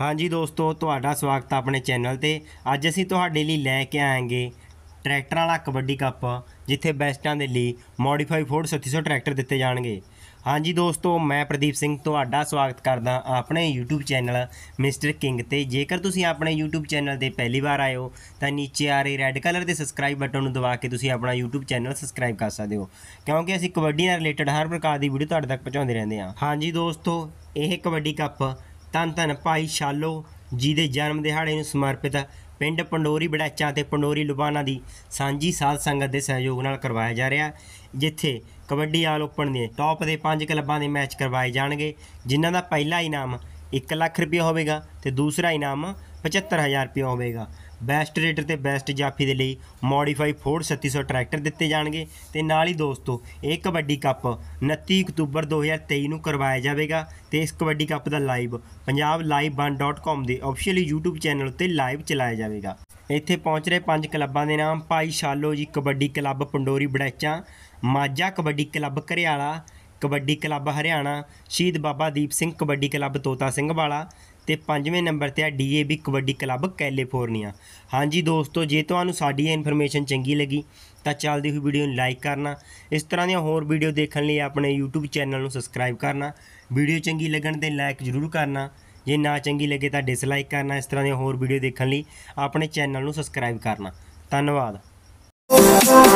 ਹਾਂਜੀ ਦੋਸਤੋ ਤੁਹਾਡਾ ਸਵਾਗਤ ਹੈ ਆਪਣੇ ਚੈਨਲ ਤੇ ਅੱਜ ਅਸੀਂ ਤੁਹਾਡੇ ਲਈ ਲੈ ਕੇ ਆਏਗੇ ਟਰੈਕਟਰ ਵਾਲਾ ਕਬੱਡੀ ਕੱਪ ਜਿੱਥੇ ਬੈਸਟਾਂ ਦੇ ਲਈ ਮੋਡੀਫਾਈ ਫੋਰਡ 3600 ਟਰੈਕਟਰ ਦਿੱਤੇ ਜਾਣਗੇ ਹਾਂਜੀ ਦੋਸਤੋ ਮੈਂ ਪ੍ਰਦੀਪ ਸਿੰਘ ਤੁਹਾਡਾ ਸਵਾਗਤ ਕਰਦਾ ਆਪਣੇ YouTube ਚੈਨਲ ਮਿਸਟਰ ਕਿੰਗ ਤੇ ਜੇਕਰ ਤੁਸੀਂ ਆਪਣੇ YouTube ਚੈਨਲ ਤੇ ਪਹਿਲੀ ਵਾਰ ਆਏ ਹੋ ਤਾਂ ਨੀਚੇ ਆ ਰਹੇ ਰੈੱਡ ਕਲਰ ਦੇ ਸਬਸਕ੍ਰਾਈਬ ਬਟਨ ਨੂੰ ਦਬਾ ਕੇ ਤੁਸੀਂ ਆਪਣਾ YouTube ਚੈਨਲ ਸਬਸਕ੍ਰਾਈਬ ਕਰ ਸਕਦੇ ਹੋ ਕਿਉਂਕਿ ਅਸੀਂ ਕਬੱਡੀ ਨਾਲ ਰਿਲੇਟਡ ਹਰ ਪ੍ਰਕਾਰ ਦੀ ਵੀਡੀਓ ਤੁਹਾਡੇ ਤੱਕ ਪਹੁੰਚਾਉਂਦੇ ਰਹਿੰਦੇ ਹਾਂ ਹਾਂਜੀ ਦੋਸਤੋ ਇਹ ਕਬੱਡੀ ਕੱਪ ਤਨ ਤਨ ਭਾਈ ਸ਼ਾਲੋ ਜੀ ਦੇ ਜਨਮ ਦਿਹਾੜੇ ਨੂੰ ਸਮਰਪਿਤ ਪਿੰਡ ਪੰਡੋਰੀ ਬੜਾਚਾ ਤੇ ਪੰਡੋਰੀ ਲੁਬਾਨਾ ਦੀ ਸਾਂਝੀ ਸਾਧ ਸੰਗਤ ਦੇ ਸਹਿਯੋਗ ਨਾਲ ਕਰਵਾਇਆ ਜਾ ਰਿਹਾ ਜਿੱਥੇ ਕਬੱਡੀ ਆਲ ਓਪਨ ਦੇ ਟੌਪ ਦੇ 5 ਕਲੱਬਾਂ ਦੇ ਮੈਚ ਕਰਵਾਏ ਜਾਣਗੇ ਜਿਨ੍ਹਾਂ ਦਾ ਪਹਿਲਾ ਇਨਾਮ 1 ਲੱਖ ਰੁਪਏ ਹੋਵੇਗਾ ਤੇ ਦੂਸਰਾ ਇਨਾਮ 75000 ਰੁਪਏ ਹੋਵੇਗਾ ਬੈਸਟ ਰੇਟਰ ਤੇ ਬੈਸਟ ਜਾਫੀ ਦੇ ਲਈ ਮੋਡੀਫਾਈ ਫੋਰਡ 3600 ਟਰੈਕਟਰ ਦਿੱਤੇ ਜਾਣਗੇ ਤੇ ਨਾਲ ਹੀ ਦੋਸਤੋ ਇਹ ਕਬੱਡੀ ਕੱਪ 29 ਅਕਤੂਬਰ 2023 ਨੂੰ ਕਰਵਾਇਆ ਜਾਵੇਗਾ ਤੇ ਇਸ ਕਬੱਡੀ ਕੱਪ ਦਾ ਲਾਈਵ ਪੰਜਾਬ live1.com ਦੇ ਆਫੀਸ਼ੀਅਲੀ YouTube ਚੈਨਲ ਉੱਤੇ ਲਾਈਵ ਚਲਾਇਆ ਜਾਵੇਗਾ ਇੱਥੇ ਪਹੁੰਚ ਰਹੇ ਪੰਜ ਕਲੱਬਾਂ ਦੇ ਨਾਮ Bhai Shalo ji kabaddi club Pandori Baraicha Maja kabaddi club Kariala kabaddi club Haryana Shaheed Baba Deep Singh kabaddi club Tota Singh ਵਾਲਾ ਤੇ ਪੰਜਵੇਂ ਨੰਬਰ ਤੇ ਆ ਡੀਏਬੀ ਕਬੱਡੀ ਕਲੱਬ ਕੈਲੀਫੋਰਨੀਆ ਹਾਂਜੀ ਦੋਸਤੋ ਜੇ ਤੁਹਾਨੂੰ ਸਾਡੀ ਇਹ ਇਨਫੋਰਮੇਸ਼ਨ ਚੰਗੀ ਲੱਗੀ ਤਾਂ ਚੱਲਦੀ ਹੋਈ ਵੀਡੀਓ ਨੂੰ ਲਾਈਕ ਕਰਨਾ ਇਸ ਤਰ੍ਹਾਂ ਦੀਆਂ ਹੋਰ ਵੀਡੀਓ ਦੇਖਣ ਲਈ ਆਪਣੇ YouTube ਚੈਨਲ ਨੂੰ ਸਬਸਕ੍ਰਾਈਬ ਕਰਨਾ ਵੀਡੀਓ ਚੰਗੀ ਲੱਗਣ ਤੇ ਲਾਈਕ ਜ਼ਰੂਰ ਕਰਨਾ ਜੇ ਨਾ ਚੰਗੀ ਲੱਗੇ ਤਾਂ ਡਿਸਲਾਈਕ ਕਰਨਾ ਇਸ ਤਰ੍ਹਾਂ ਦੀਆਂ ਹੋਰ ਵੀਡੀਓ ਦੇਖਣ ਲਈ ਆਪਣੇ ਚੈਨਲ ਨੂੰ ਸਬਸਕ੍ਰਾਈਬ ਕਰਨਾ ਧੰਨਵਾਦ